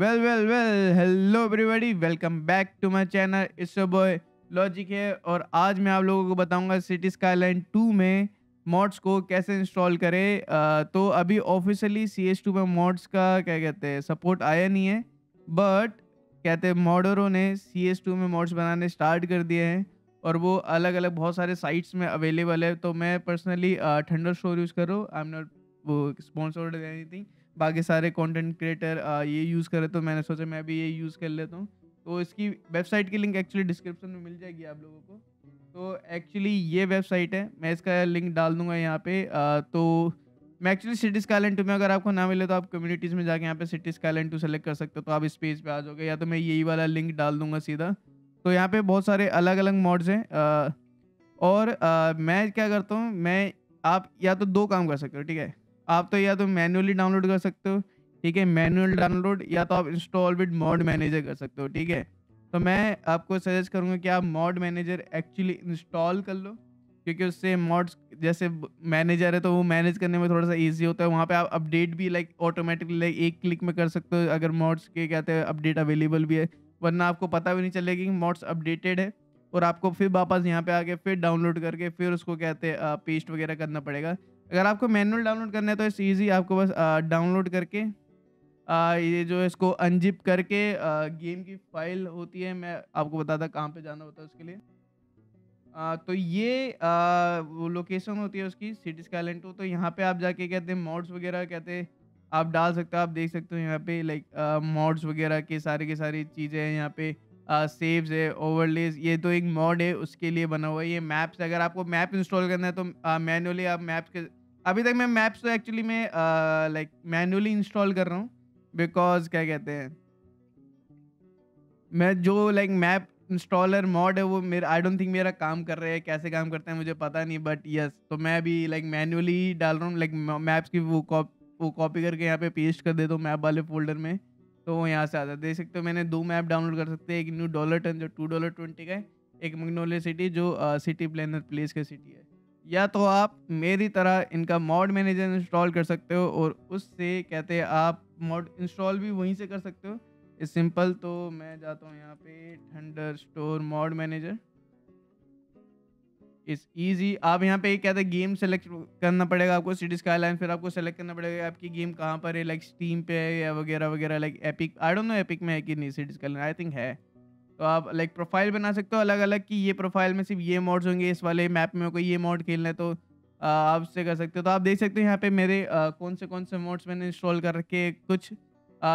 Well well well hello everybody welcome back to my channel it's your boy logic है और आज मैं आप लोगों को बताऊंगा सिटी स्काईलाइन 2 में मॉड्स को कैसे इंस्टॉल करें तो अभी ऑफिशियली सी एस टू में मॉड्स का क्या कहते हैं सपोर्ट आया नहीं है बट कहते हैं मॉडरों ने सी एस टू में मॉड्स बनाने स्टार्ट कर दिए हैं और वो अलग अलग बहुत सारे साइट्स में अवेलेबल है तो मैं पर्सनली ठंडर स्टोर यूज़ कर रहा हूँ आई एम नॉट वो स्पॉन्सर्ड थिंग बाकी सारे कंटेंट क्रिएटर ये यूज़ करे तो मैंने सोचा मैं भी ये यूज़ कर लेता हूँ तो इसकी वेबसाइट की लिंक एक्चुअली डिस्क्रिप्शन में मिल जाएगी आप लोगों को तो एक्चुअली ये वेबसाइट है मैं इसका लिंक डाल दूंगा यहाँ पे आ, तो मैं एक्चुअली सिटी स्कैलेंट टू में अगर आपको ना मिले तो आप कम्युनिटीज़ में जाके यहाँ पे सिटी स्कैलेंट टू सेलेक्ट कर सकते हो तो आप इस पेज पे आ जाओगे या तो मैं यही वाला लिंक डाल दूंगा सीधा तो यहाँ पे बहुत सारे अलग अलग मॉड्स हैं और आ, मैं क्या करता हूँ मैं आप या तो दो काम कर सकते हो ठीक है आप तो या तो मैनुअली डाउनलोड कर सकते हो ठीक है मैनुअल डाउनलोड या तो आप इंस्टॉल विद मॉड मैनेजर कर सकते हो ठीक है तो मैं आपको सजेस्ट करूँगा कि आप मॉड मैनेजर एक्चुअली इंस्टॉल कर लो क्योंकि उससे मॉड्स जैसे मैनेजर है तो वो मैनेज करने में थोड़ा सा इजी होता है वहाँ पे आप अपडेट भी लाइक ऑटोमेटिकली लाइक एक क्लिक में कर सकते हो अगर मॉड्स के कहते हैं अपडेट अवेलेबल भी है वरना आपको पता भी नहीं चलेगा कि मॉड्स अपडेटेड है और आपको फिर वापस यहाँ पे आके फिर डाउनलोड करके फिर उसको कहते हैं पेस्ट वगैरह करना पड़ेगा अगर आपको मैनुअल डाउनलोड करना है तो इट्स ईजी आपको बस डाउनलोड करके आ, ये जो इसको अनजिप करके आ, गेम की फाइल होती है मैं आपको बताता कहाँ पे जाना होता है उसके लिए आ, तो ये आ, वो लोकेशन होती है उसकी सिटी स्कैलेंट टू तो यहाँ पे आप जाके कहते हैं मॉड्स वगैरह कहते हैं आप डाल सकते हो आप देख सकते हो यहाँ पे लाइक मॉड्स वगैरह के सारे के सारी चीज़ें हैं यहाँ पे सेव्स है ओवरलेज ये तो एक मॉड है उसके लिए बना हुआ है ये मैप्स अगर आपको मैप इंस्टॉल करना है तो मैनुअली आप मैप्स के अभी तक मैं मैप्स तो एक्चुअली मैं लाइक मैनुअली इंस्टॉल कर रहा हूँ बिकॉज क्या कहते हैं मैं जो लाइक मैप इंस्टॉलर मॉड है वो मेरा आई डोंट थिंक मेरा काम कर रहा है कैसे काम करता है मुझे पता नहीं बट यस yes, तो मैं अभी लाइक मैनुअली डाल रहा हूँ लाइक मैप्स की वो कॉप वो कॉपी करके यहाँ पे पेस्ट कर देता हूँ मैप वाले फोल्डर में तो वो यहाँ से आ है देख सकते हो मैंने दो मैप डाउनलोड कर सकते हैं एक न्यू डॉलर टन जो टू डॉलर ट्वेंटी का है एक मगनोले सिटी जो सिटी प्लानर प्लेस का सिटी है या तो आप मेरी तरह इनका मॉड मैनेजर इंस्टॉल कर सकते हो और उससे कहते हैं आप मॉड इंस्टॉल भी वहीं से कर सकते हो इस सिंपल तो मैं जाता हूँ यहाँ पे thunder store mod manager is easy आप यहाँ पे कहते हैं गेम सेलेक्ट करना पड़ेगा आपको सिटी स्काईलाइन फिर आपको सेलेक्ट करना पड़ेगा आपकी गेम कहाँ पर है लाइक स्टीम पे है या वगैरह वगैरह like epic I don't know epic में है कि नहीं सिटी स्काईलाइन आई थिंक है तो आप लाइक प्रोफाइल बना सकते हो अलग अलग कि ये प्रोफाइल में सिर्फ ये मॉड्स होंगे इस वाले मैप में कोई ये मॉड खेलना है तो आप उससे कर सकते हो तो आप देख सकते हो यहाँ पे मेरे आ, कौन से कौन से मॉड्स मैंने इंस्टॉल कर रखे कुछ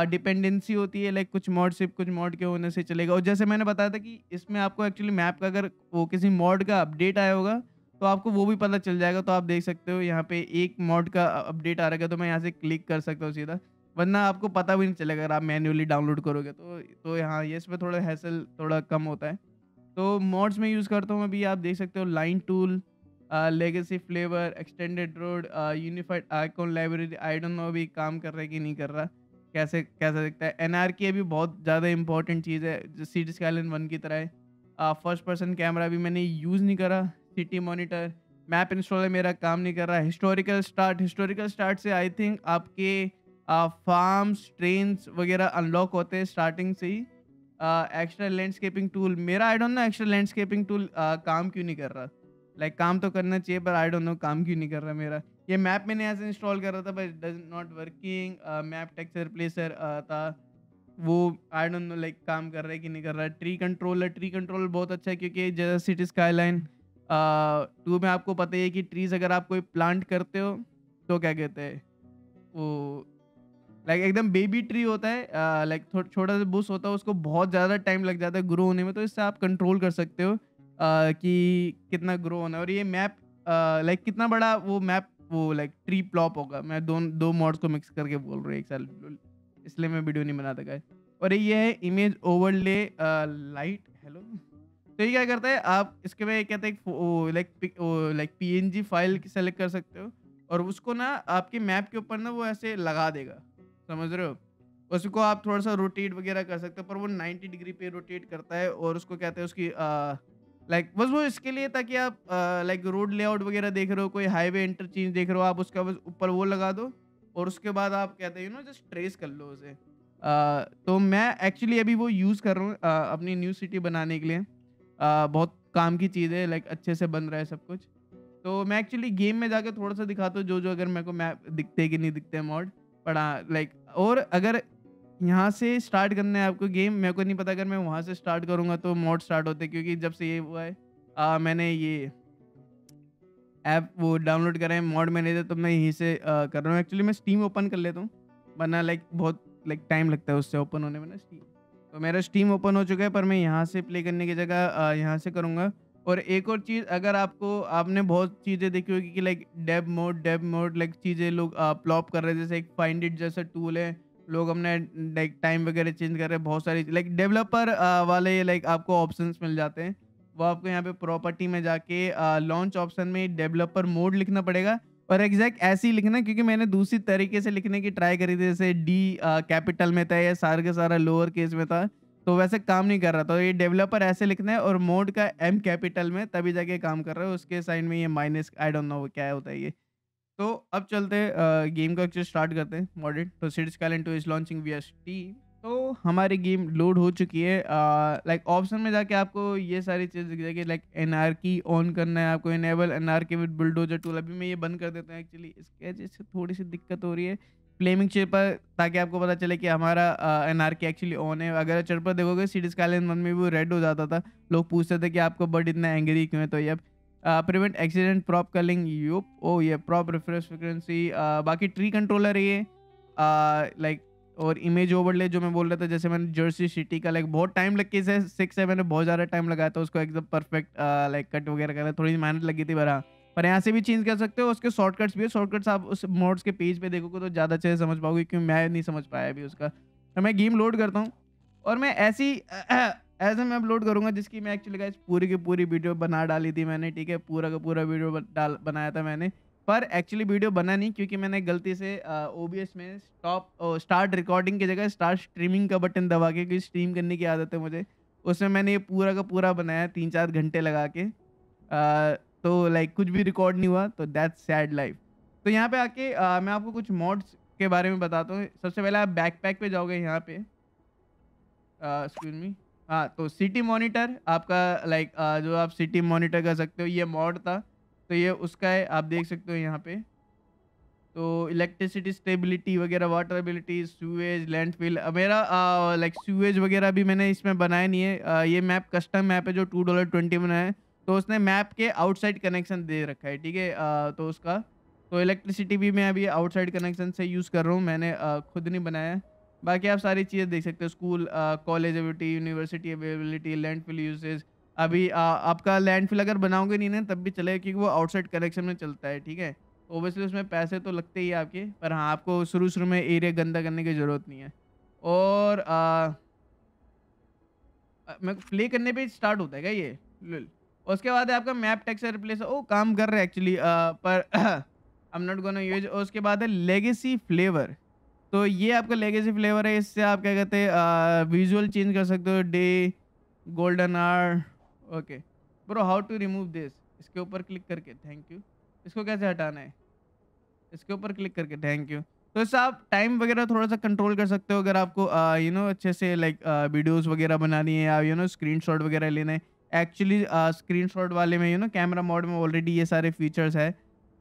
डिपेंडेंसी होती है लाइक कुछ मॉड सिर्फ कुछ मॉड के होने से चलेगा और जैसे मैंने बताया था कि इसमें आपको एक्चुअली मैप का अगर वो किसी मॉड का अपडेट आया होगा तो आपको वो भी पता चल जाएगा तो आप देख सकते हो यहाँ पे एक मॉड का अपडेट आ रहा है तो मैं यहाँ से क्लिक कर सकता हूँ सीधा वरना आपको पता भी नहीं चलेगा अगर आप मैन्युअली डाउनलोड करोगे तो तो यहाँ ये इसमें थोड़ा हैसल थोड़ा कम होता है तो मॉड्स में यूज़ करता हूँ अभी आप देख सकते हो line tool legacy flavour extended road unified icon library I don't know अभी काम कर रहा है कि नहीं कर रहा कैसे कैसा दिखता है एन के अभी बहुत ज़्यादा इंपॉर्टेंट चीज़ है सी डी स्कैलन वन की तरह है फर्स्ट पर्सन कैमरा भी मैंने यूज़ नहीं करा सिटी मोनिटर मैप इंस्टॉलर मेरा काम नहीं कर रहा हिस्टोरिकल स्टार्ट हिस्टोरिकल स्टार्ट से आई थिंक आपके फार्म्स ट्रेन वगैरह अनलॉक होते हैं स्टार्टिंग से ही एक्स्ट्रा लैंडस्केपिंग टूल मेरा I don't know extra landscaping tool काम क्यों नहीं कर रहा लाइक like, काम तो करना चाहिए पर आई डोंट नो काम क्यों नहीं कर रहा मेरा ये मैप मैंने ऐसे इंस्टॉल कर रहा था but does not working map texture placer था वो आई डोंट नो लाइक काम कर रहा है कि नहीं कर रहा है ट्री कंट्रोलर ट्री कंट्रोल बहुत अच्छा है क्योंकि जैसा सिटी स्काई लाइन टू में आपको पता ही है कि ट्रीज अगर आप कोई प्लांट करते हो तो क्या कहते हैं वो लाइक like, एकदम बेबी ट्री होता है लाइक uh, like, छोटा सा बुश होता है उसको बहुत ज़्यादा टाइम लग जाता है ग्रो होने में तो इससे आप कंट्रोल कर सकते हो uh, कि कितना ग्रो होना है और ये मैप लाइक uh, कितना बड़ा वो मैप वो लाइक ट्री प्लॉप होगा मैं दो दो मॉड्स को मिक्स करके बोल रहा हूँ एक साल इसलिए मैं वीडियो नहीं बनाता गए और ये है इमेज ओवरले लाइट हेलो तो ये क्या करता है आप इसके में कहते हैं like like P file select कर सकते हो और उसको ना आपके मैप के ऊपर ना वो ऐसे लगा देगा समझ रहे हो उसको आप थोड़ा सा रोटेट वगैरह कर सकते हो पर वो 90 डिग्री पे रोटेट करता है और उसको कहते हैं उसकी लाइक बस वो इसके लिए ताकि आप लाइक रोड लेआउट वगैरह देख रहे हो कोई हाईवे इंटरचेंज देख रहे हो आप उसका बस ऊपर वो लगा दो और उसके बाद आप कहते हैं यू नो जस्ट ट्रेस कर लो उसे आ, तो मैं एक्चुअली अभी वो यूज़ कर रहा हूँ अपनी न्यू सिटी बनाने के लिए आ, बहुत काम की चीज़ है लाइक अच्छे से बन रहा है सब कुछ तो मैं एक्चुअली गेम में जाकर थोड़ा सा दिखाता हूँ जो जो अगर मेरे को मैप दिखते कि नहीं दिखते मॉड पढ़ा लाइक और अगर यहाँ से स्टार्ट करना है आपको गेम मेरे को नहीं पता अगर मैं वहाँ से स्टार्ट करूँगा तो मोड स्टार्ट होते क्योंकि जब से ये हुआ है आ, मैंने ये ऐप वो डाउनलोड करें मॉड में नहीं तो मैं यहीं से आ, कर रहा हूँ एक्चुअली मैं स्टीम ओपन कर लेता हूँ वरना लाइक बहुत लाइक टाइम लगता है उससे ओपन होने में ना स्टीम तो मेरा स्टीम ओपन हो चुका है पर मैं यहाँ से प्ले करने की जगह यहाँ से करूँगा और एक और चीज़ अगर आपको आपने बहुत चीज़ें देखी होगी कि like dev mode dev mode like चीज़ें लोग प्लॉप कर रहे हैं जैसे एक फाइंड इट जैसा टूल है लोग अपने लाइक टाइम वगैरह चेंज कर रहे हैं बहुत सारी लाइक डेवलपर वाले लाइक आपको ऑप्शंस मिल जाते हैं वो आपको यहाँ पे प्रॉपर्टी में जाके लॉन्च ऑप्शन में डेवलपर मोड लिखना पड़ेगा और एग्जैक्ट ऐसे ही लिखना क्योंकि मैंने दूसरी तरीके से लिखने की ट्राई करी थी जैसे डी कैपिटल में था या सारे का सारा लोअर केस में था तो वैसे काम नहीं कर रहा था तो ये डेवलपर ऐसे लिखना है और मोड का एम कैपिटल में तभी जाके काम कर रहा है उसके साइड में ये माइनस आई डोंट नो क्या होता है ये तो अब चलते हैं गेम का एक्चुअली स्टार्ट करते हैं मॉडल तो सिड्स कैलेंट is launching V S T तो हमारी गेम लोड हो चुकी है लाइक ऑप्शन में जाके आपको ये सारी चीज़ दिख जाएगी like anarchy on करना है आपको enable anarchy with bulldozer tool अभी मैं ये बंद कर देता हूँ एक्चुअली इसके जैसे थोड़ी सी दिक्कत हो रही है फ्लेमिंग चेयर पर ताकि आपको पता चले कि हमारा anarchy actually on है अगर चेयर पर देखोगे सिटी स्काइलाइन वन में भी वो रेड हो जाता था लोग पूछते थे कि आपका बर्ड इतना एंग्री क्यों है तो ये प्रिवेंट एक्सीडेंट प्रॉप कलिंग यूप ओ ये प्रॉप रिफ्रेश फ्रिक्वेंसी बाकी ट्री कंट्रोलर ये लाइक और इमेज ओवरले जो मैं बोल रहा था जैसे मैंने जर्सी सिटी का लाइक बहुत टाइम लग के इसे सिक्स है मैंने बहुत ज़्यादा टाइम लगाया था उसको एकदम परफेक्ट लाइक कट वगैरह करना थोड़ी मेहनत लगी थी बरा पर यहाँ से भी चेंज कर सकते हो उसके शॉर्टकट्स भी है शॉर्टकट्स आप उस मोड्स के पेज पे देखोगे तो ज़्यादा अच्छे से समझ पाओगे क्योंकि मैं नहीं समझ पाया अभी उसका तो मैं गेम लोड करता हूँ और मैं ऐसी एज ए मैं अपलोड करूँगा जिसकी मैं एक्चुअली गाइस पूरी की पूरी वीडियो बना डाली थी मैंने ठीक है पूरा का पूरा वीडियो डाल बनाया था मैंने पर एक्चुअली वीडियो बना नहीं क्योंकि मैंने गलती से ओ बी एस में स्टॉप स्टार्ट रिकॉर्डिंग की जगह स्टार्ट स्ट्रीमिंग का बटन दबा के क्योंकि स्ट्रीम करने की आदत है मुझे उसमें मैंने ये पूरा का पूरा बनाया तीन चार घंटे लगा के तो लाइक कुछ भी रिकॉर्ड नहीं हुआ तो दैट्स सैड लाइफ तो यहाँ पे आके आ, मैं आपको कुछ मॉड्स के बारे में बताता हूँ सबसे पहले आप बैकपैक पे जाओगे यहाँ पे एक्सक्यूज मी हाँ तो सिटी मॉनिटर आपका लाइक जो आप सिटी मॉनिटर कर सकते हो ये मॉड था तो ये उसका है आप देख सकते हो यहाँ पे तो इलेक्ट्रिसिटी स्टेबिलिटी वगैरह वाटर एबिलिटी सूएज लैंडफिल मेरा लाइक सूएज वगैरह भी मैंने इसमें बनाया नहीं है आ, ये मैप कस्टम मैप है जो टू डॉलर ट्वेंटी में है तो उसने मैप के आउटसाइड कनेक्शन दे रखा है ठीक है तो उसका तो इलेक्ट्रिसिटी भी मैं अभी आउटसाइड कनेक्शन से यूज़ कर रहा हूँ मैंने आ, खुद नहीं बनाया बाकी आप सारी चीज़ें देख सकते हो school college availability university availability land usage अभी आ, आपका लैंडफिल अगर बनाओगे नहीं ना तब भी चलेगा क्योंकि वो आउटसाइड कनेक्शन में चलता है ठीक है ओबियसली तो उसमें पैसे तो लगते ही आपके पर हाँ आपको शुरू शुरू में एरिया गंदा करने की ज़रूरत नहीं है और आ, मैं प्ले करने पे स्टार्ट होता है क्या ये लुल उसके बाद है आपका मैप टेक्सचर रिप्लेस ओ काम कर रहा है एक्चुअली पर I am not gonna use उसके बाद है लेगेसी फ्लेवर तो ये आपका लेगेसी फ्लेवर है इससे आप क्या कहते हैं विजुअल चेंज कर सकते हो day golden hour okay bro how to remove this इसके ऊपर क्लिक करके थैंक यू इसको कैसे हटाना है इसके ऊपर क्लिक करके थैंक यू तो इससे आप टाइम वगैरह थोड़ा सा कंट्रोल कर सकते हो अगर आपको यू नो अच्छे से लाइक वीडियोस वगैरह बनानी है या यू नो स्क्रीनशॉट वगैरह लेना है एक्चुअली स्क्रीन शॉट वाले में यू नो कैमरा मोड में ऑलरेडी ये सारे फीचर्स है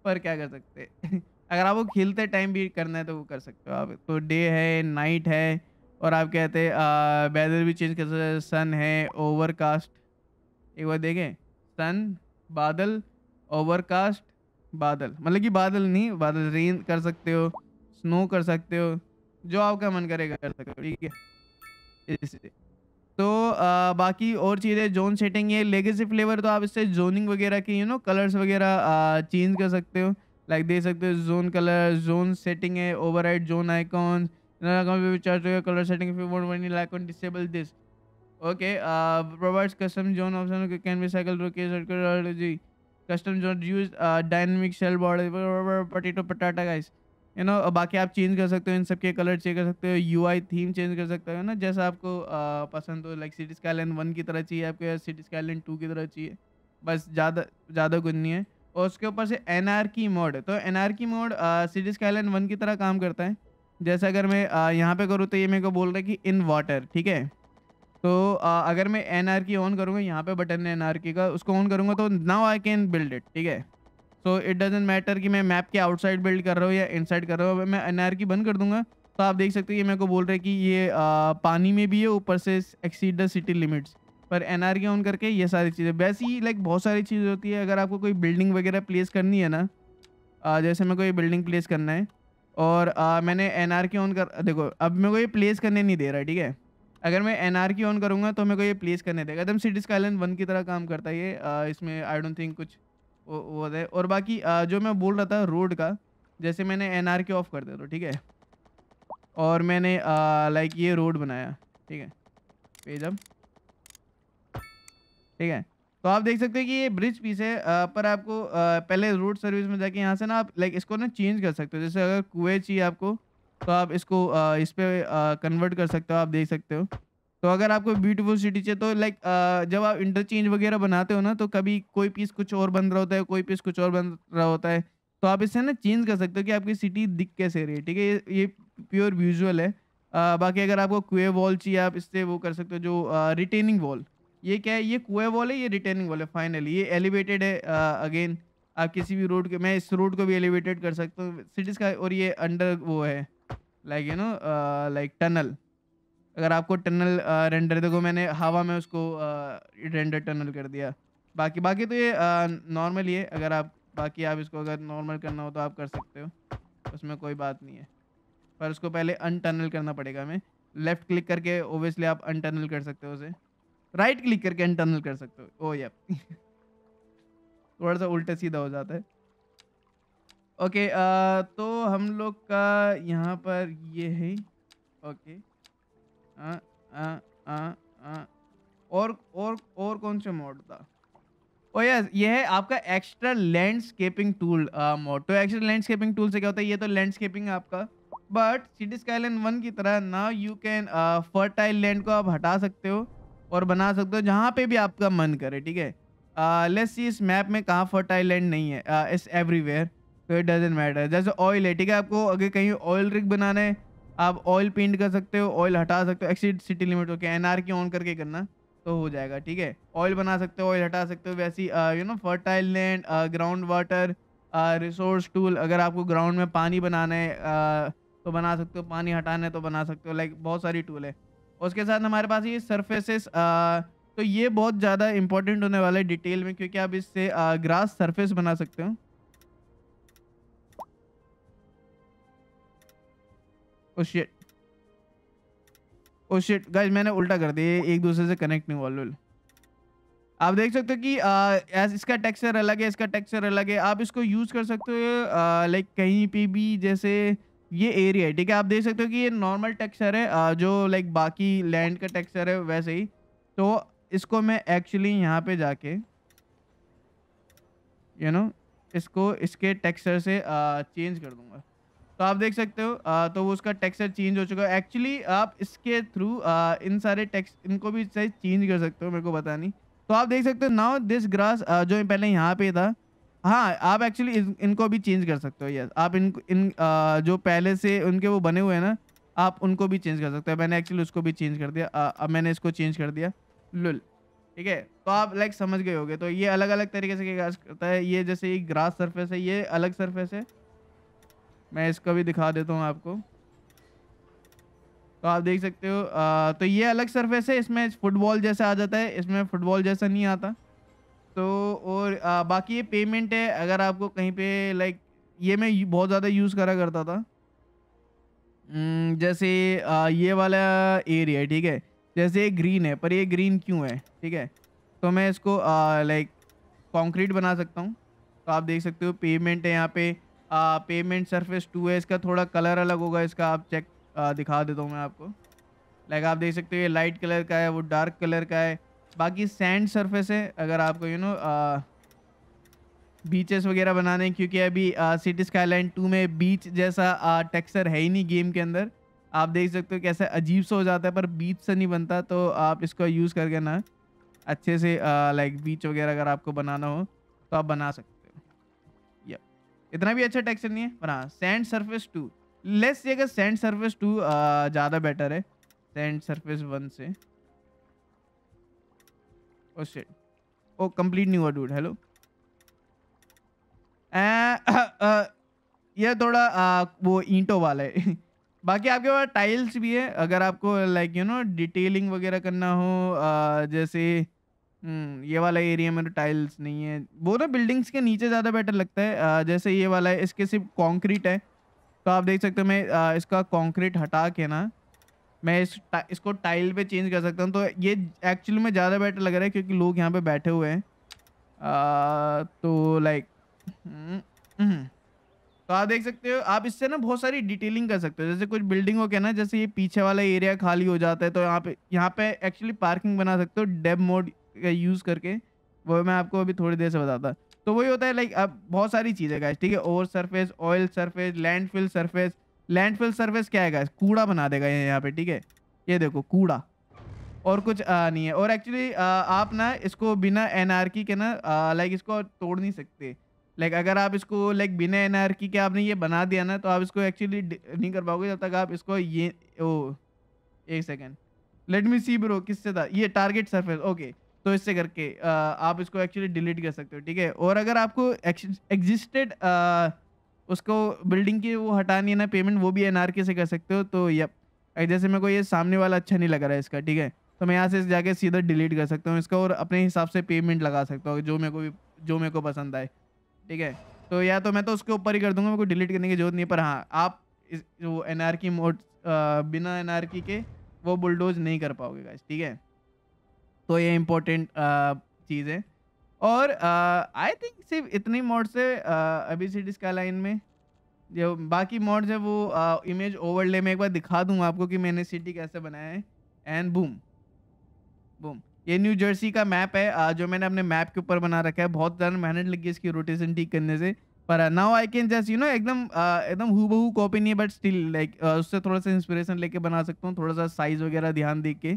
पर क्या कर सकते अगर आप वो खेलते टाइम भी करना है तो वो कर सकते हो आप तो डे है नाइट है और आप कहते हैं वेदर uh, भी चेंज कर सकते सन है ओवरकास्ट एक बार देखें सन बादल ओवरकास्ट बादल मतलब कि बादल नहीं बादल रेन कर सकते हो स्नो कर सकते हो जो आपका मन करेगा कर सकते हो ठीक है तो आ, बाकी और चीज़ें जोन सेटिंग ये लेगेसी फ्लेवर तो आप इससे जोनिंग वगैरह की यू नो कलर्स वगैरह चेंज कर सकते हो लाइक दे सकते हो जोन कलर जोन सेटिंग है over zone icons colour setting icon disable this okay provides custom zone option can be cycle custom zone use dynamic cell border potato पटाटा guys you know बाकी आप change कर सकते हो इन सब के colour change कर सकते हो यू आई थीम चेंज कर सकते हो ना जैसा आपको आ, पसंद हो लाइक सिटी स्काईलैंड वन की तरह चाहिए आपको या सिटी स्काईलैंड टू की तरह चाहिए बस ज़्यादा ज़्यादा कुछ नहीं है और उसके ऊपर से एन आर की मोड तो anarchy mode city skylines one की तरह काम करता है जैसे अगर मैं यहाँ पे करूँ तो ये मेरे को बोल रहा है कि इन वाटर ठीक है तो आ, अगर मैं एन आर की ऑन करूँगा यहाँ पे बटन है एन आर की का उसको ऑन करूँगा तो now I can build it ठीक है सो इट डजेंट मैटर कि मैं मैप के आउटसाइड बिल्ड कर रहा हूँ या इनसाइड कर रहा हूँ मैं एनआरकी बंद कर दूंगा तो आप देख सकते हो ये मेरे को बोल रहे हैं कि ये आ, पानी में भी है ऊपर से एक्सीड द सिटी लिमिट्स पर एनआरकी ऑन करके ये सारी चीज़ें वैसे ही लाइक बहुत सारी चीज़ें होती है अगर आपको कोई बिल्डिंग वगैरह प्लेस करनी है ना आ, जैसे मेरे को ये बिल्डिंग प्लेस करना है और आ, मैंने एन ऑन कर देखो अब मेरे को ये प्लेस करने नहीं दे रहा ठीक है अगर मैं एन ऑन करूँगा तो मेरे को ये प्लेस करने देगा एकदम सिटी स्काइलैंड वन की तरह काम करता है ये इसमें आई डोंट थिंक कुछ वो है और बाकी जो मैं बोल रहा था रोड का जैसे मैंने एन आर के ऑफ कर दिया तो ठीक है और मैंने लाइक ये रोड बनाया ठीक है पेज अब ठीक है तो आप देख सकते हैं कि ये ब्रिज पीस है आ, पर आपको आ, पहले रोड सर्विस में जाके यहाँ से ना आप लाइक इसको ना चेंज कर सकते हो जैसे अगर कुएँ चाहिए आपको तो आप इसको आ, इस पर कन्वर्ट कर सकते हो आप देख सकते हो तो अगर आपको ब्यूटीफुल सिटी चाहिए तो लाइक जब आप इंटरचेंज वगैरह बनाते हो ना तो कभी कोई पीस कुछ और बन रहा होता है कोई पीस कुछ और बन रहा होता है तो आप इससे ना चेंज कर सकते हो कि आपकी सिटी दिख कैसे रही है ठीक है ये ये प्योर विजुअल है आ, बाकी अगर आपको कुए वॉल चाहिए आप इससे वो कर सकते हो जो रिटेनिंग वॉल ये क्या है ये कुए वॉल है ये रिटेनिंग वॉल है फाइनली ये एलिवेटेड है अगेन आप किसी भी रोड के मैं इस रोड को भी एलिवेटेड कर सकता हूँ सिटीज़ का और ये अंडर वो है like you know like tunnel अगर आपको टनल रेंडर देखो मैंने हवा में उसको रेंडर टनल कर दिया बाकी बाकी तो ये नॉर्मल ही है अगर आप बाकी आप इसको अगर नॉर्मल करना हो तो आप कर सकते हो उसमें कोई बात नहीं है पर उसको पहले अनटनल करना पड़ेगा हमें लेफ़्ट क्लिक करके ओबियसली आप अनटनल कर सकते हो उसे राइट right क्लिक करके अनटनल कर सकते हो ओ यप थोड़ा सा उल्टा सीधा हो जाता है ओके okay, तो हम लोग का यहाँ पर ये है ओके okay. और और और कौन से मोड था ओ oh यस ये है आपका एक्स्ट्रा लैंडस्केपिंग टूल मोड तो एक्स्ट्रा लैंडस्केपिंग टूल से क्या होता है ये तो लैंडस्केपिंग है आपका बट सिटी लैंड वन की तरह ना यू कैन फर्टाइल लैंड को आप हटा सकते हो और बना सकते हो जहाँ पे भी आपका मन करे ठीक है लेट्स सी इस मैप में कहाँ फर्टाइल लैंड नहीं है इस एवरीवेयर तो इट डजेंट मैटर जैसे ऑयल है ठीक है आपको अगर कहीं ऑयल रिग बनाना है आप ऑयल पेंट कर सकते हो ऑयल हटा सकते हो exceed city limit okay anarchy on करके करना तो हो जाएगा ठीक है ऑयल बना सकते हो ऑयल हटा सकते हो वैसी you know fertile land ground water resource tool अगर आपको ग्राउंड में पानी बनाना है uh, तो बना सकते हो पानी हटाना है तो बना सकते हो लाइक like, बहुत सारी टूल है उसके साथ हमारे पास ये सर्फेसिस तो ये बहुत ज़्यादा इंपॉर्टेंट होने वाला है डिटेल में क्योंकि आप इससे ग्रास सरफेस बना सकते हो oh shit oh shit guys मैंने उल्टा कर दिया एक दूसरे से कनेक्ट नहीं हुआ लोल आप देख सकते हो कि आ, इसका टेक्सचर अलग है इसका टेक्सचर अलग है आप इसको यूज़ कर सकते हो लाइक कहीं पे भी जैसे ये एरिया है ठीक है आप देख सकते हो कि ये नॉर्मल टेक्सचर है आ, जो लाइक बाकी लैंड का टेक्सचर है वैसे ही तो इसको मैं एक्चुअली यहाँ पे जाके यू you नो know, इसको इसके टेक्सचर से चेंज कर दूंगा तो आप देख सकते हो आ, तो वो उसका टेक्सचर चेंज हो चुका है एक्चुअली आप इसके थ्रू इन सारे टेक्स इनको भी साइज चेंज कर सकते हो मेरे को पता नहीं तो आप देख सकते हो नाउ दिस ग्रास जो पहले यहाँ पे था हाँ आप एक्चुअली इन, इनको भी चेंज कर सकते हो यस आप इन इन आ, जो पहले से उनके वो बने हुए हैं ना आप उनको भी चेंज कर सकते हो मैंने एक्चुअली उसको भी चेंज कर दिया अब मैंने इसको चेंज कर दिया लुल ठीक है तो आप लाइक समझ गए होगे तो ये अलग अलग तरीके से क्या करता है ये जैसे ये ग्रास सरफेस है ये अलग सरफेस है मैं इसका भी दिखा देता हूँ आपको तो आप देख सकते हो तो ये अलग सरफेस है इसमें फुटबॉल जैसा आ जाता है इसमें फुटबॉल जैसा नहीं आता तो और आ, बाकी ये पेमेंट है अगर आपको कहीं पे लाइक ये मैं बहुत ज़्यादा यूज़ करा करता था हम्म, जैसे आ, ये वाला एरिया ठीक है जैसे ये ग्रीन है पर ये ग्रीन क्यों है ठीक है तो मैं इसको लाइक कॉन्क्रीट बना सकता हूँ तो आप देख सकते हो पेमेंट है यहाँ पे पेमेंट सरफेस टू है इसका थोड़ा कलर अलग होगा इसका आप चेक आ, दिखा देता हूँ मैं आपको लाइक आप देख सकते हो ये लाइट कलर का है वो डार्क कलर का है बाकी सैंड सरफेस है अगर आपको यू नो बीचेस वगैरह बनाने क्योंकि अभी सिटी स्काईलाइन टू में बीच जैसा टेक्सचर है ही नहीं गेम के अंदर आप देख सकते हो कैसे अजीब सा हो जाता है पर बीच से नहीं बनता तो आप इसका यूज़ करके ना अच्छे से लाइक बीच वगैरह अगर आपको बनाना हो तो आप बना सकते इतना भी अच्छा टेक्सचर नहीं है पर हाँ सैंड सरफेस टू लेस ये अगर सैंड सरफेस टू ज़्यादा बेटर है सैंड सरफेस वन से ओ शिट ओ कंप्लीट नहीं हुआ डूड हेलो यह थोड़ा आ, uh, वो ईंटों वाला है बाकी आपके पास टाइल्स भी है अगर आपको लाइक यू नो डिटेलिंग वगैरह करना हो आ, uh, जैसे हम्म, ये वाला एरिया में तो टाइल्स नहीं है वो ना बिल्डिंग्स के नीचे ज़्यादा बेटर लगता है जैसे ये वाला है इसके सिर्फ कॉन्क्रीट है तो आप देख सकते हो मैं इसका कॉन्क्रीट हटा के ना मैं इस टा, इसको टाइल पे चेंज कर सकता हूँ तो ये एक्चुअली में ज़्यादा बेटर लग रहा है क्योंकि लोग यहाँ पे बैठे हुए हैं तो लाइक हम्म, हम्म। तो आप देख सकते हो आप इससे ना बहुत सारी डिटेलिंग कर सकते हो जैसे कुछ हो क्या ना जैसे ये पीछे वाला एरिया खाली हो जाता है तो यहाँ पे यहाँ पे एक्चुअली पार्किंग बना सकते हो डेब मोड यूज़ करके वो मैं आपको अभी थोड़ी देर से बताता तो वही होता है लाइक अब बहुत सारी चीज़ें गाइस ठीक है over surface oil surface landfill surface landfill surface क्या है गाइस कूड़ा बना देगा ये यहाँ पे ठीक है ये देखो कूड़ा और कुछ आ, नहीं है और एक्चुअली आप ना इसको बिना की के ना लाइक इसको तोड़ नहीं सकते लाइक अगर आप इसको लाइक बिना की के आपने ये बना दिया ना तो आप इसको एक्चुअली नहीं कर पाओगे जब तक आप इसको ये ओ एक second let me see bro किससे था ये टारगेट सरफेस ओके तो इससे करके आप इसको एक्चुअली डिलीट कर सकते हो ठीक है और अगर आपको एग्जिस्टेड उसको बिल्डिंग की वो हटानी है ना पेमेंट वो भी एन से कर सकते हो तो यप जैसे मेरे को ये सामने वाला अच्छा नहीं लग रहा है इसका ठीक है तो मैं यहाँ से जाके सीधा डिलीट कर सकता हूँ इसका और अपने हिसाब से पेमेंट लगा सकता हूँ जो मेरे को भी जो मेरे को पसंद आए ठीक है तो या तो मैं तो उसके ऊपर ही कर दूंगा मेरे को डिलीट करने की जरूरत नहीं पर हाँ आप इस वो एन मोड बिना एन के वो बुलडोज नहीं कर पाओगे गाइस ठीक है तो ये इम्पोर्टेंट चीज़ है और आई थिंक सिर्फ इतनी मॉड्स है अभी सिटी का लाइन में जो बाकी मॉड्स है वो इमेज ओवरले में एक बार दिखा दूँ आपको कि मैंने सिटी कैसे बनाया है एंड बूम बूम ये न्यू जर्सी का मैप है जो मैंने अपने मैप के ऊपर बना रखा है बहुत ज़्यादा मेहनत लगी इसकी रोटेशन ठीक करने से पर now I can just you know एकदम एकदम हु बहू कॉपी नहीं है बट स्टिल लाइक उससे थोड़ा सा इंस्पिरेशन लेके बना सकता हूँ थोड़ा सा साइज़ वगैरह ध्यान दे के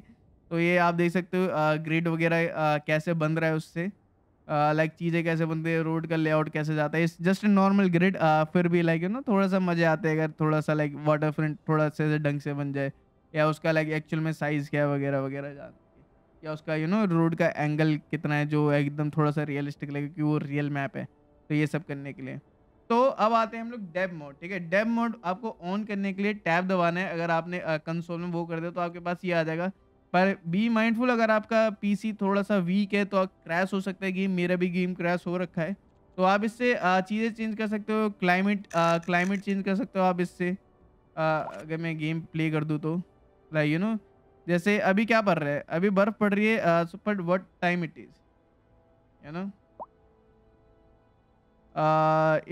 तो ये आप देख सकते हो ग्रिड वगैरह कैसे बन रहा है उससे लाइक चीज़ें कैसे बनती है रोड का लेआउट कैसे जाता है इस जस्ट नॉर्मल ग्रिड फिर भी लाइक यू नो थोड़ा सा मज़े आते हैं अगर थोड़ा सा लाइक वाटर फ्रंट थोड़ा से ढंग से बन जाए या उसका लाइक एक्चुअल में साइज़ क्या वगैरह वगैरह जान या उसका यू नो रोड का एंगल कितना है जो एकदम थोड़ा सा रियलिस्टिक लगे क्योंकि वो रियल मैप है तो ये सब करने के लिए तो अब आते हैं हम लोग डेब मोड ठीक है डेब मोड आपको ऑन करने के लिए टैब दबाना है अगर आपने कंसोल में वो कर दिया तो आपके पास ये आ जाएगा पर बी माइंडफुल अगर आपका पीसी थोड़ा सा वीक है तो क्रैश हो सकता है गेम मेरा भी गेम क्रैश हो रखा है तो आप इससे चीज़ें चेंज कर सकते हो क्लाइमेट क्लाइमेट चेंज कर सकते हो आप इससे अगर मैं गेम प्ले कर दूँ तो लाइक यू नो जैसे अभी क्या पड़ रहा है अभी बर्फ़ पड़ रही है but what time it is you know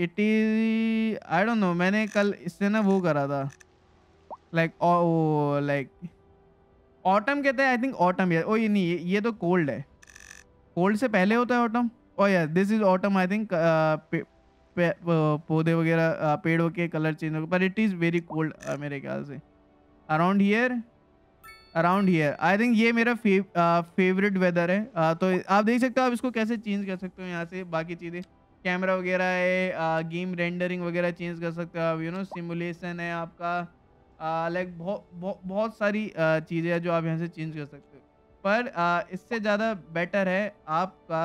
it is I don't know मैंने कल इससे ना वो करा था लाइक लाइक oh, ऑटम कहते हैं आई थिंक ऑटम यार ओ ये नहीं ये, ये तो कोल्ड है कोल्ड से पहले होता है ऑटम ओ यार this is autumn I think पौधे वगैरह पेड़ों के कलर चेंज हो पर इट इज़ वेरी कोल्ड मेरे ख्याल से around here around here I think ये मेरा फेवरेट वेदर uh, है uh, तो आप देख सकते हो आप इसको कैसे चेंज कर सकते हो यहाँ से बाकी चीज़ें कैमरा वगैरह है गेम uh, रेंडरिंग वगैरह चेंज कर सकते हो आप यू नो सिमुलेशन है आपका लाइक बहुत सारी चीज़ें हैं जो आप यहाँ से चेंज कर सकते हो पर इससे ज़्यादा बेटर है आपका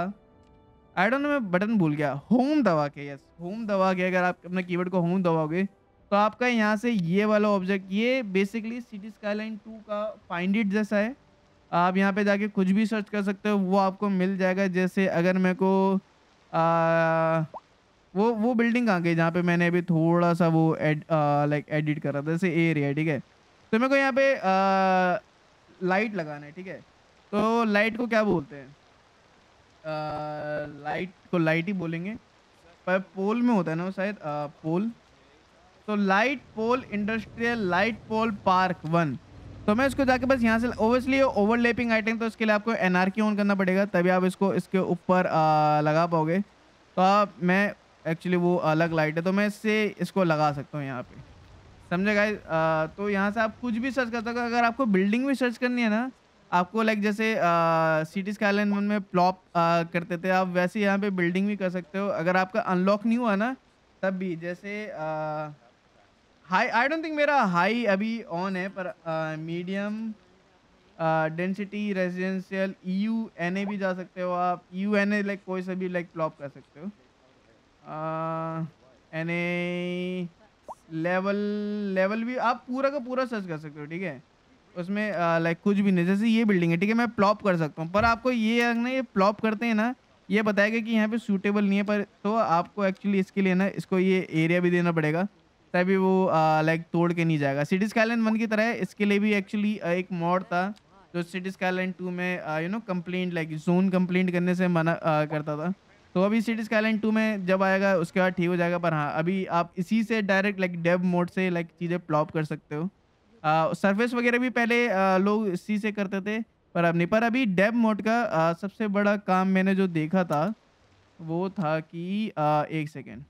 आई डोंट नो मैं बटन भूल गया होम दबा के यस होम दबा के अगर आप अपने कीबोर्ड को होम दबाओगे तो आपका यहाँ से ये वाला ऑब्जेक्ट ये बेसिकली सिटी स्काईलाइन टू का फाइंड इट जैसा है आप यहाँ पे जाके कुछ भी सर्च कर सकते हो वो आपको मिल जाएगा जैसे अगर मेरे को आ, वो वो बिल्डिंग कहाँ गई जहाँ पे मैंने अभी थोड़ा सा वो एड लाइक एडिट करा था जैसे एरिया ठीक है तो मेरे को यहाँ पे आ, लाइट लगाना है ठीक है तो लाइट को क्या बोलते हैं लाइट को लाइट ही बोलेंगे पर पोल में होता है ना वो शायद पोल तो light pole industrial light pole park one तो मैं इसको जाके बस यहाँ से ओबियसली ओवरलेपिंग आइटम तो इसके लिए आपको एनआरकी ऑन करना पड़ेगा तभी आप इसको इसके ऊपर लगा पाओगे तो आप मैं एक्चुअली वो अलग लाइट है तो मैं इससे इसको लगा सकता हूँ यहाँ पे समझे गाइज तो यहाँ से आप कुछ भी सर्च कर सकते हो अगर आपको बिल्डिंग भी सर्च करनी है ना आपको लाइक जैसे सिटी स्काइलाइन वन में प्लॉप करते थे आप वैसे यहाँ पे बिल्डिंग भी कर सकते हो अगर आपका अनलॉक नहीं हुआ ना तब भी जैसे हाई आई डोंट थिंक मेरा हाई अभी ऑन है पर medium density residential E U N A भी जा सकते हो आप यू एन ए लाइक कोई सा भी लाइक प्लॉप कर सकते हो एन ए लेवल लेवल भी आप पूरा का पूरा सर्च कर सकते हो ठीक है उसमें लाइक कुछ भी नहीं जैसे ये बिल्डिंग है ठीक है मैं प्लॉप कर सकता हूँ पर आपको ये ना ये प्लॉप करते हैं ना ये बताएगा कि यहाँ पे सूटेबल नहीं है पर तो आपको एक्चुअली इसके लिए ना इसको ये एरिया भी देना पड़ेगा तभी वो लाइक तोड़ के नहीं जाएगा सिटी स्काईलैंड वन की तरह इसके लिए भी एक्चुअली एक मॉड था जो सिटी स्काईलैंड टू में you know complaint like zone complaint करने से मना आ, करता था तो अभी सिटी स्काईलाइन टू में जब आएगा उसके बाद ठीक हो जाएगा पर हाँ अभी आप इसी से डायरेक्ट लाइक डेव मोड से लाइक चीज़ें प्लॉप कर सकते हो सरफेस वगैरह भी पहले आ, लोग इसी से करते थे पर अब नहीं पर अभी डेव मोड का आ, सबसे बड़ा काम मैंने जो देखा था वो था कि आ, एक सेकेंड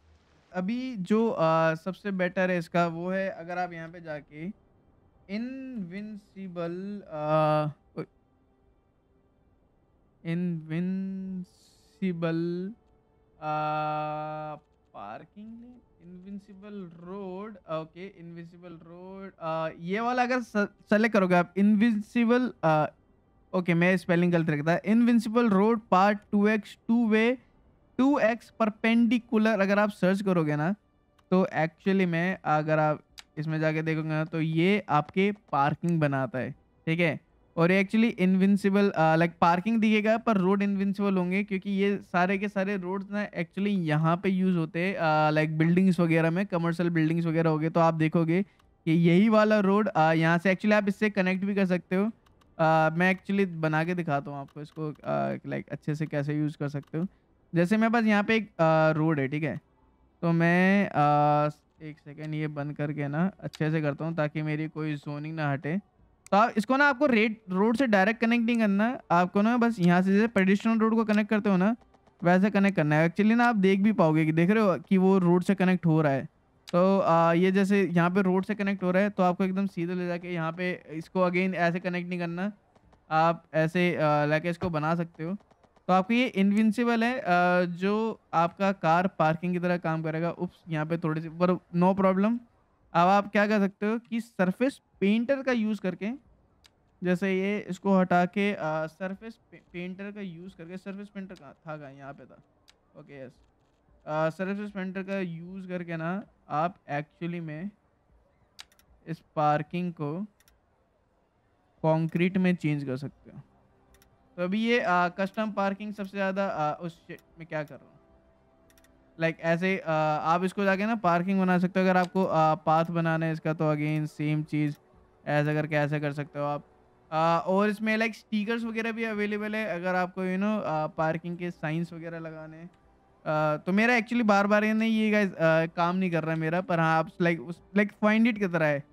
अभी जो आ, सबसे बेटर है इसका वो है अगर आप यहाँ पर जाके इनविंसिबल इनविंस invisible parking invisible road okay invisible road ये वाला अगर सेलेक्ट करोगे आप इनविंसिबल ओके uh, मैं स्पेलिंग गलत रखता है invisible road part two X two way two X perpendicular अगर आप सर्च करोगे ना तो एक्चुअली में अगर आप इसमें जाके देखोगे ना तो ये आपके पार्किंग बनाता है ठीक है और ये एक्चुअली इनविंसिबल लाइक पार्किंग दिखेगा पर रोड इनविंसिबल होंगे क्योंकि ये सारे के सारे रोड ना एक्चुअली यहाँ पे यूज़ होते हैं लाइक uh, बिल्डिंग्स वगैरह में कमर्शियल बिल्डिंग्स वगैरह हो गए तो आप देखोगे कि यही वाला रोड uh, यहाँ से एक्चुअली आप इससे कनेक्ट भी कर सकते हो आ, uh, मैं एक्चुअली बना के दिखाता हूँ आपको इसको लाइक अच्छे से कैसे यूज़ कर सकते हो जैसे मेरे पास यहाँ पे एक रोड है ठीक है तो मैं आ, एक सेकेंड ये बंद करके ना अच्छे से करता हूँ ताकि मेरी कोई जोनिंग ना हटे तो आप इसको ना आपको रेड रोड से डायरेक्ट कनेक्ट नहीं करना आपको ना बस यहाँ से जैसे ट्रेडिशनल रोड को कनेक्ट करते हो ना वैसे कनेक्ट करना है एक्चुअली ना आप देख भी पाओगे कि देख रहे हो कि वो रोड से कनेक्ट हो रहा है तो आ, ये जैसे यहाँ पे रोड से कनेक्ट हो रहा है तो आपको एकदम सीधे ले जाके यहाँ पे इसको अगेन ऐसे कनेक्ट नहीं करना आप ऐसे लाके इसको बना सकते हो तो आपको ये इनविंसिबल है आ, जो आपका कार पार्किंग की तरह काम करेगा उप यहाँ पर थोड़ी सी पर नो प्रॉब्लम अब आप क्या कर सकते हो कि सरफेस पेंटर का यूज़ करके जैसे ये इसको हटा के सरफेस पेंटर का यूज़ करके सरफेस पेंटर का था का यहाँ पे था ओके यस सरफेस पेंटर का यूज़ करके ना आप एक्चुअली में इस पार्किंग को कंक्रीट में चेंज कर सकते हो तो अभी ये आ, कस्टम पार्किंग सबसे ज़्यादा उस में क्या कर रहा हूँ लाइक ऐसे आ, आप इसको जाके ना पार्किंग बना सकते हो अगर आपको आ, पाथ बनाना है इसका तो अगेन सेम चीज़ ऐसा करके ऐसा कर सकते हो आप आ, और इसमें लाइक स्टिकर्स वगैरह भी अवेलेबल है अगर आपको यू नो पार्किंग के साइंस वगैरह लगाने हैं तो मेरा एक्चुअली बार बार ये नहीं ये गाइज काम नहीं कर रहा है मेरा पर हाँ आप लाइक उस लाइक फाइंड इट की तरह है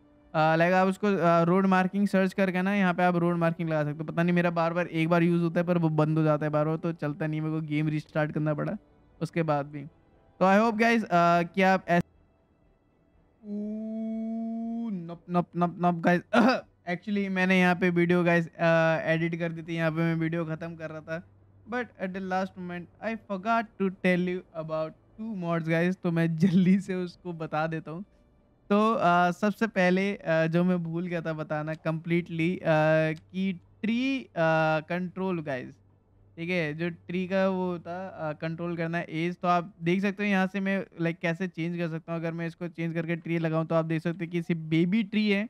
लाइक आप उसको रोड मार्किंग सर्च करके ना यहाँ पे आप रोड मार्किंग लगा सकते हो पता नहीं मेरा बार बार एक बार यूज़ होता है पर वो बंद हो जाता है बार बार तो चलता नहीं मेरे को गेम रिस्टार्ट करना पड़ा उसके बाद भी तो आई होप गाइज कि आप ऐसा नप नप नप नप गाइस एक्चुअली मैंने यहाँ पे वीडियो गाइस एडिट कर दी थी यहाँ पे मैं वीडियो ख़त्म कर रहा था but at the last moment I forgot to tell you about two mods guys तो मैं जल्दी से उसको बता देता हूँ तो uh, सबसे पहले uh, जो मैं भूल गया था बताना कम्प्लीटली uh, कि ट्री कंट्रोल गाइज ठीक है जो ट्री का वो है कंट्रोल करना एज तो आप देख सकते हो यहाँ से मैं लाइक कैसे चेंज कर सकता हूँ अगर मैं इसको चेंज करके ट्री लगाऊँ तो आप देख सकते हो कि सिर्फ बेबी ट्री है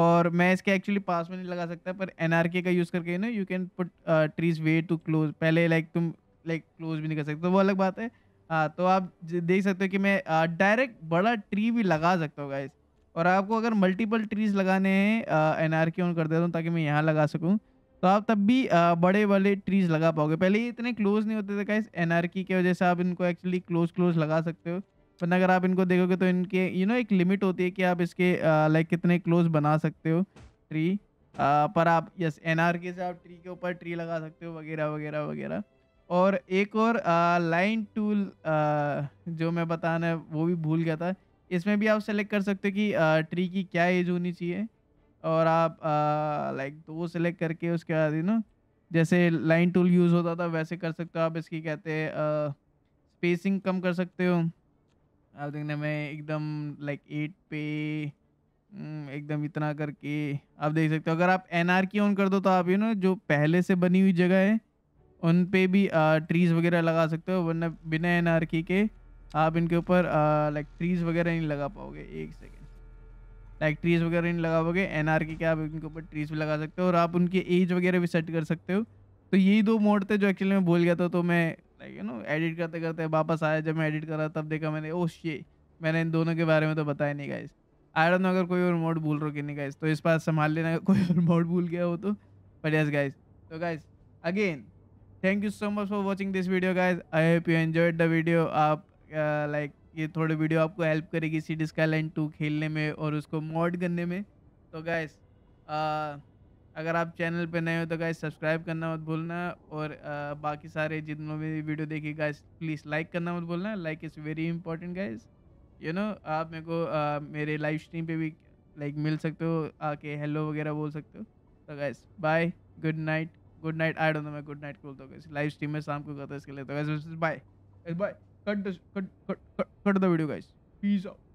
और मैं इसके एक्चुअली पास में नहीं लगा सकता पर एन का यूज़ करके ना you can put trees way too close पहले लाइक like, तुम लाइक like, क्लोज भी नहीं कर सकते तो वो अलग बात है हाँ तो आप देख सकते हो कि मैं डायरेक्ट बड़ा ट्री भी लगा सकता हूँ गाइज और आपको अगर मल्टीपल ट्रीज लगाने हैं एन आर ऑन कर देता हूँ ताकि मैं यहाँ लगा सकूँ तो आप तब भी बड़े वाले ट्रीज लगा पाओगे पहले ये इतने क्लोज नहीं होते थे कहीं एनआरकी की वजह से आप इनको एक्चुअली क्लोज क्लोज लगा सकते हो वरना अगर आप इनको देखोगे तो इनके यू you नो know, एक लिमिट होती है कि आप इसके लाइक कितने क्लोज बना सकते हो ट्री पर आप यस एन से आप ट्री के ऊपर ट्री लगा सकते हो वगैरह वगैरह वगैरह और एक और लाइन टूल जो मैं बताना वो भी भूल गया था इसमें भी आप सेलेक्ट कर सकते हो कि ट्री की क्या एज होनी चाहिए और आप लाइक दो सेलेक्ट करके उसके बाद यू नो जैसे लाइन टूल यूज़ होता था वैसे कर सकते हो आप इसकी कहते हैं स्पेसिंग कम कर सकते हो आप देखने में एकदम लाइक एट पे हम्म, एकदम इतना करके आप देख सकते हो अगर आप एन आर की ऑन कर दो तो आप यू नो जो पहले से बनी हुई जगह है उन पे भी ट्रीज़ वगैरह लगा सकते हो वरना बिना एन आर की के आप इनके ऊपर लाइक ट्रीज़ वगैरह नहीं लगा पाओगे एक सेकेंड लाइक ट्रीज वगैरह नहीं लगाओगे एन आर के क्या आप उनके ऊपर ट्रीज भी लगा सकते हो और आप उनकी एज वगैरह भी सेट कर सकते हो तो यही दो मोड थे जो एक्चुअली मैं भूल गया था तो मैं लाइक यू नो एडिट करते करते वापस आया जब मैं एडिट कर रहा तब देखा मैंने ओ oh शे मैंने इन दोनों के बारे में तो बताया नहीं गाइस आई डोंट नो अगर कोई और मोड भूल रहा नहीं गाइस तो इस बार संभाल लेना कोई और मोड भूल गया हो तो बट यस गाइस तो guys again thank you so much for watching this video guys I hope you enjoyed the video आप लाइक uh, ये थोड़े वीडियो आपको हेल्प करेगी सी डी लाइन टू खेलने में और उसको मॉड करने में तो गैस अगर आप चैनल पर नए हो तो गैस सब्सक्राइब करना मत भूलना और आ, बाकी सारे जितने में वीडियो देखे गैस प्लीज़ लाइक करना मत भूलना like is very important guys you know आप मेरे को आ, मेरे लाइव स्ट्रीम पे भी लाइक मिल सकते हो आके हेलो वगैरह बोल सकते हो तो guys bye good night good night I don't know मैं गुड नाइट बोलता हूँ लाइव स्ट्रीम में शाम को करता हूँ इसके लिए तो guys bye bye cut the cut cut cut, cut the video guys peace out